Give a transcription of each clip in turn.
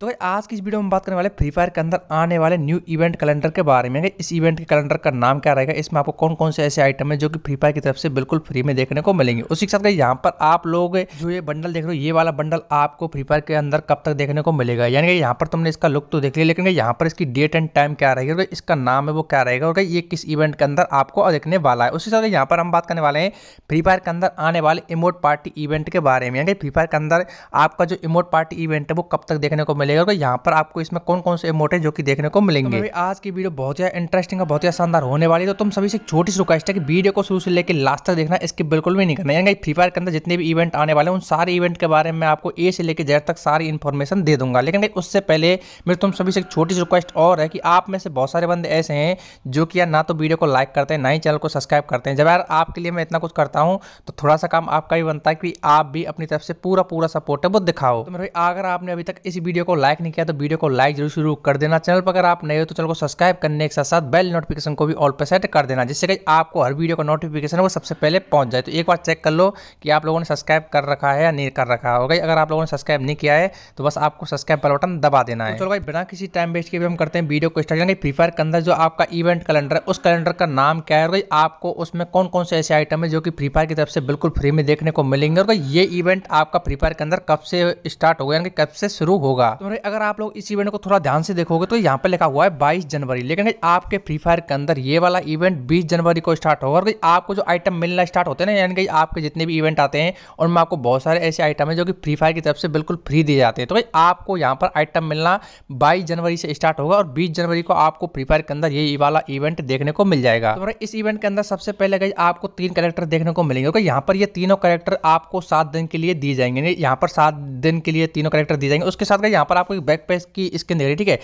तो आज की इस वीडियो में बात करने वाले फ्री फायर के अंदर आने वाले न्यू इवेंट कैलेंडर के बारे में इस इवेंट के कैलेंडर का नाम क्या रहेगा इसमें आपको कौन कौन से ऐसे आइटम है जो कि फ्री फायर की तरफ से बिल्कुल फ्री में देखने को मिलेंगे उसी के साथ यहाँ पर आप लोग जो ये बंडल देख रहे हो ये वाला बंडल आपको फ्री फायर के अंदर कब तक देखने को मिलेगा यानी कि यहाँ पर तुमने इसका लुक तो देख लिया लेकिन यहाँ पर इसकी डेट एंड टाइम क्या रहेगी और इसका नाम है वो क्या रहेगा और ये किस इवेंट के अंदर आपको देखने वाला है उसी साथ यहाँ पर हम बात करने वाले हैं फ्री फायर के अंदर आने वाले इमोट पार्टी इवेंट के बारे में यानी फ्री फायर के अंदर आपका जो इमोट पार्टी इवेंट है वो कब तक देखने को मिलेगा और यहाँ पर आपको इसमें कौन कौन से इमोट है जो कि देखने को तो मिलेंगे तो आज की वीडियो बहुत ही इंटरेस्टिंग है बहुत ही शानदार होने वाली है तो तुम सभी से छोटी सी रिक्वेस्ट है कि वीडियो को शुरू से लेकर लास्ट तक देखना इसकी बिल्कुल भी नहीं करना यानी फ्री फायर के अंदर जितने भी इवेंट आने वाले उन सारे इवेंट के बारे में आपको ए से लेकर जैर तक सारी इन्फॉर्मेशन दे दूंगा लेकिन उससे पहले मेरे तुम सभी से एक छोटी सी रिक्वेस्ट और है कि आप में से बहुत सारे बंदे ऐसे हैं जो कि यार ना तो वीडियो को लाइक करते हैं ना ही चैनल को सब्सक्राइब करते हैं जब यार आपके लिए मैं इतना कुछ करता हूँ तो थोड़ा सा काम आपका भी बनता है कि आप भी अपनी तरफ से पूरा पूरा सपोर्ट है वो दिखाओ तो मेरे अगर आपने अभी तक इस वीडियो को को लाइक नहीं किया तो वीडियो को लाइक जरूर शुरू कर देना चैनल पर अगर आप नए हो तो चैनल को सब्सक्राइब करने के साथ साथ बेल नोटिफिकेशन को भी ऑल पर सेट कर देना जिससे कि आपको हर वीडियो का नोटिफिकेशन वो सबसे पहले पहुंच जाए तो एक बार चेक कर लो कि आप लोगों ने सब्सक्राइब कर रखा है या नहीं कर रखा होगा अगर आप लोगों ने सब्सक्राइब नहीं किया है तो बस आपको सब्सक्राइब पर बटन दबा देना है तो चलो भाई बिना किसी टाइम वेस्ट के भी हम करते हैं वीडियो को स्टार्ट करेंगे फ्री फायर के अंदर जो आपका इवेंट कैलेंडर है उस कैलेंडर का नाम क्या है आपको उसमें कौन कौन से ऐसे आइटम है जो कि फ्री फायर की तरफ से बिल्कुल फ्री में देखने को मिलेंगे और ये इवेंट आपका फ्री फायर के अंदर कब से स्टार्ट होगा यानी कब से शुरू होगा हो भाई अगर आप लोग इस इवेंट को थोड़ा ध्यान से देखोगे तो यहाँ पर लिखा हुआ है बाईस जनवरी लेकिन आपके फ्री फायर के अंदर ये वाला इवेंट बीस जनवरी को स्टार्ट होगा और आपको जो आइटम मिलना स्टार्ट होते हैं ना यानी कि आपके जितने भी इवेंट आते हैं और मैं आपको बहुत सारे ऐसे आइटम है जो कि फ्री फायर की तरफ से बिल्कुल फ्री दिए जाते हैं तो भाई आपको यहाँ पर आइटम मिलना बाईस जनवरी से स्टार्ट होगा और बीस जनवरी को आपको फ्री फायर के अंदर ये वाला इवेंट देखने को मिल जाएगा तो इस इवेंट के अंदर सबसे पहले गई आपको तीन करेक्टर देखने को मिलेंगे क्योंकि यहाँ पर ये तीनों करेक्टर आपको सात दिन के लिए दिए जाएंगे यहाँ पर सात दिन के लिए तीनों करेक्टर दिए जाएंगे उसके साथ यहाँ पर पर आपको बैक पैक की स्किन दे रही ठीक है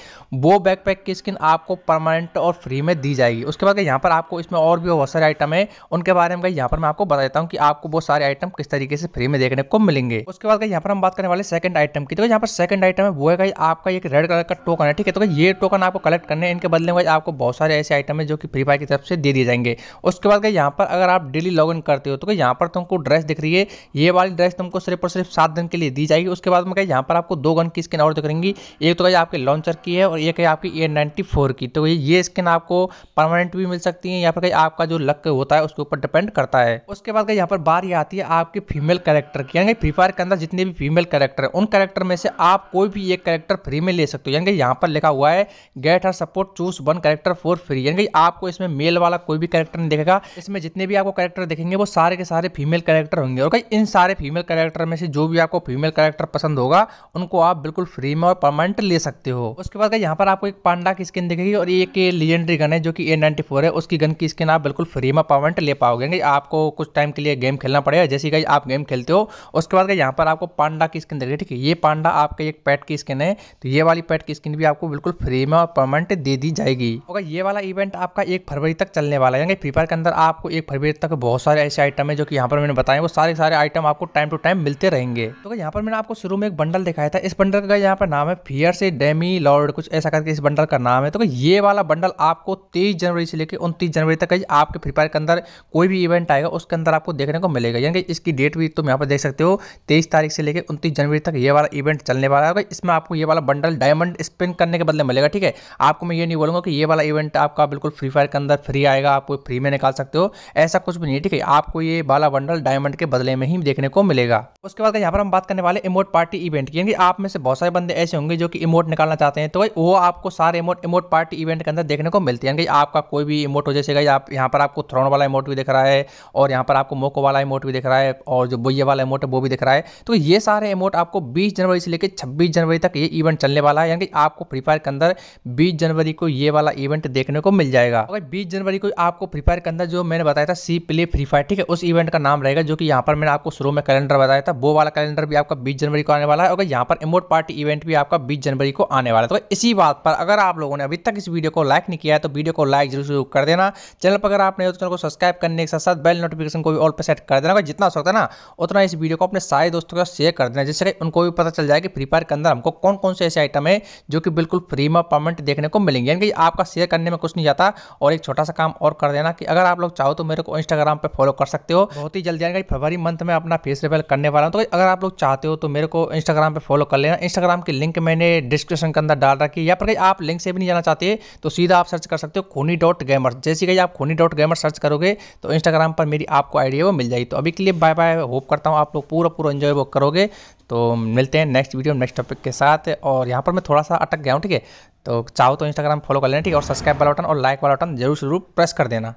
वो बैक पैक की स्किन आपको परमानेंट और फ्री में दी जाएगी उसके बाद यहाँ पर आपको इसमें और भी बहुत सारे आइटम है उनके बारे में यहाँ पर मैं आपको बता देता हूँ कि आपको वो सारे आइटम किस तरीके से फ्री में देखने को मिलेंगे उसके बाद यहाँ पर हम बात करने वाले सेकंड आइटम की तो यहाँ पर सेकंड आइटम है वो है आपका एक रेड कलर का टोकन है ठीक है तो ये टोकन आपको कलेक्ट करने इनके बदले में आपको बहुत सारे ऐसे आइटम है जो कि फ्री फायर की तरफ से दे दिए जाएंगे उसके बाद यहाँ पर अगर आप डेली लॉग करते हो तो यहाँ पर तुमको तो ड्रेस दिख रही है ये वाली ड्रेस तुमको सिर्फ और सिर्फ सात दिन के लिए दी जाएगी उसके बाद में यहाँ पर आपको दो गन की स्किन और तो करेंगी एक तो आपके लॉन्चर की है और एक है आपकी ए नाइन्टी फोर की तो ये स्किन आपको परमानेंट भी मिल सकती है या फिर आपका जो लक होता है उसके ऊपर डिपेंड करता है उसके बाद यहाँ पर बार ये आती है आपके फीमेल करेक्टर की यानी फ्री फायर के अंदर जितने भी फीमेल करेक्टर है उन करेक्टर में से आप कोई भी एक करेक्टर फ्री में ले सकते हो यानी यहाँ पर लिखा हुआ है get her support choose one character for free यानी आपको इसमें मेल वाला कोई भी करेक्टर नहीं देखेगा इसमें जितने भी आपको करेक्टर देखेंगे वो सारे के सारे फीमेल करेक्टर होंगे और कहीं इन सारे फीमेल करेक्टर में से जो भी आपको फीमेल करेक्टर पसंद होगा उनको आप बिल्कुल फ्री फ्री में और परमानेंट ले सकते हो उसके बाद यहाँ पर आपको एक पांडा की स्किन दिखेगी और एक लीजेंडरी गन है जो कि ए नाइन्टी फोर है उसकी गन की स्किन आप बिल्कुल फ्री में परमानेंट ले पाओगे आपको कुछ टाइम के लिए गेम खेलना पड़ेगा जैसे कि आप गेम खेलते हो उसके बाद यहाँ पर आपको पांडा की स्किन दिखेगी ठीक है ये पांडा आपके एक पैट की स्किन है तो ये वाली पैट की स्किन भी आपको बिल्कुल फ्री में और परमानेंट दे दी जाएगी अगर ये वाला इवेंट आपका एक फरवरी तक चलने वाला है यानी फ्री फायर के अंदर आपको एक फरवरी तक बहुत सारे ऐसे आइटम है जो कि यहाँ पर मैंने बताया वो सारे सारे आइटम आपको टाइम टू टाइम मिलते रहेंगे तो यहाँ पर मैंने आपको शुरू में एक बंडल दिखाया था इस बंडल का पर नाम है फियर से डेमी लॉर्ड कुछ ऐसा करके इस बंडल का नाम है तो ये वाला बंडल आपको तेईस जनवरी से लेकर उनतीस जनवरी तक आपके फ्री फायर के अंदर कोई भी इवेंट आएगा उसके अंदर आपको देखने को मिलेगा यानी कि इसकी डेट भी तुम यहाँ पर देख सकते हो तेईस तारीख से लेकर उनतीस जनवरी तक ये वाला इवेंट चलने वाला है तो इसमें आपको ये वाला बंडल डायमंड स्पिन करने के बदले मिलेगा ठीक है आपको मैं ये नहीं बोलूँगा कि ये वाला इवेंट आपका बिल्कुल फ्री फायर के अंदर फ्री आएगा आपको फ्री में निकाल सकते हो ऐसा कुछ भी नहीं है ठीक है आपको ये वाला बंडल डायमंड के बदले में ही देखने को मिलेगा उसके बाद यहाँ पर हम बात करने वाले इमोट पार्टी इवेंट की यानी आप में से बहुत सारे बंद बंदे ऐसे होंगे जो कि इमोट निकालना चाहते हैं तो भाई वो आपको सारे इमोट इमोट पार्टी इवेंट के अंदर देखने को मिलते हैं गई आपका कोई भी इमोट हो जैसे कहीं आप यहाँ पर आपको थ्रोन वाला इमोट भी दिख रहा है और यहाँ पर आपको मोको वाला इमोट भी दिख रहा है और जो बुइया वाला इमोट है वो भी दिख रहा है तो ये सारे इमोट आपको बीस जनवरी से लेकर छब्बीस जनवरी तक ये इवेंट चलने वाला है यानी कि आपको फ्री फायर के अंदर बीस जनवरी को ये वाला इवेंट देखने को मिल जाएगा अगर बीस जनवरी को आपको फ्री फायर के अंदर जो मैंने बताया था सी प्ले फ्री फायर ठीक है उस इवेंट का नाम रहेगा जो कि यहाँ पर मैंने आपको शुरू में कैलेंडर बताया था वो वाला कैलेंडर भी आपका बीस जनवरी को आने वाला है अगर यहाँ पर इमोट पार्टी इवेंट इवेंट भी आपका बीस जनवरी को आने वाला है तो इसी बात पर अगर आप लोगों ने अभी तक इस वीडियो को लाइक नहीं किया है तो वीडियो को लाइक जरूर जरूर कर देना चैनल पर अगर आपने तो चैनल को सब्सक्राइब करने के साथ साथ बेल नोटिफिकेशन को भी ऑल पर सेट कर देना जितना सकता है ना उतना इस वीडियो को अपने सारे दोस्तों का शेयर कर देना जिससे उनको भी पता चल जाए कि फ्री फायर के अंदर हमको कौन कौन से ऐसे आइटम है जो कि बिल्कुल फ्री में पेमेंट देखने को मिलेंगे यानी कि आपका शेयर करने में कुछ नहीं जाता और एक छोटा सा काम और कर देना कि अगर आप लोग चाहो तो मेरे को इंस्टाग्राम पर फॉलो कर सकते हो बहुत ही जल्दी आएगा फरवरी मंथ में अपना फेस रिवेल करने वाला हूँ तो अगर आप लोग चाहते हो तो मेरे को इंस्टाग्राम पर फॉलो कर लेना इंस्टाग्राम टेलीग्राम की लिंक मैंने डिस्क्रिप्शन के अंदर डाल रखी है या फिर आप लिंक से भी नहीं जाना चाहते तो सीधा आप सर्च कर सकते हो खोनी डॉट गैमर जैसे कहीं आप खोनी डॉट गैमर सर्च करोगे तो इंस्टाग्राम पर मेरी आपको आइडिया वो मिल जाएगी तो अभी के लिए बाय बाय होप करता हूँ आप लोग पूरा पूरा इन्जॉय वो करोगे तो मिलते हैं नेक्स्ट वीडियो नेक्स्ट टॉपिक के साथ और यहाँ पर मैं थोड़ा सा अटक गया हूँ ठीक है तो चाहो तो इंस्टाग्राम फॉलो कर लेना ठीक है और सब्सक्राइब वाला बटन और लाइक वाला बटन जरूर जरूर प्रेस कर देना